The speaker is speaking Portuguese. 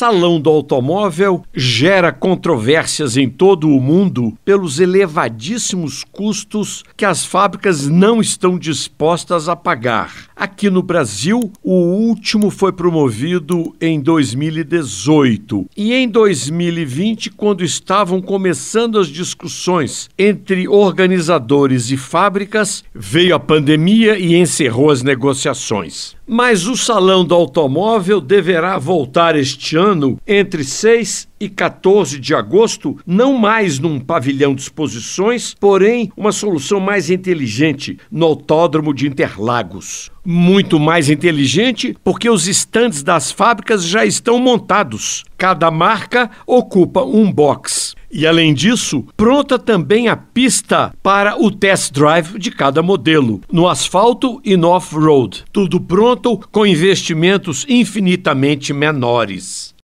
Salão do Automóvel gera controvérsias em todo o mundo pelos elevadíssimos custos que as fábricas não estão dispostas a pagar. Aqui no Brasil, o último foi promovido em 2018 e em 2020, quando estavam começando as discussões entre organizadores e fábricas, veio a pandemia e encerrou as negociações mas o Salão do Automóvel deverá voltar este ano entre 6 e 14 de agosto, não mais num pavilhão de exposições, porém uma solução mais inteligente no Autódromo de Interlagos. Muito mais inteligente porque os estandes das fábricas já estão montados. Cada marca ocupa um box. E além disso, pronta também a pista para o test drive de cada modelo, no asfalto e no off-road. Tudo pronto com investimentos infinitamente menores.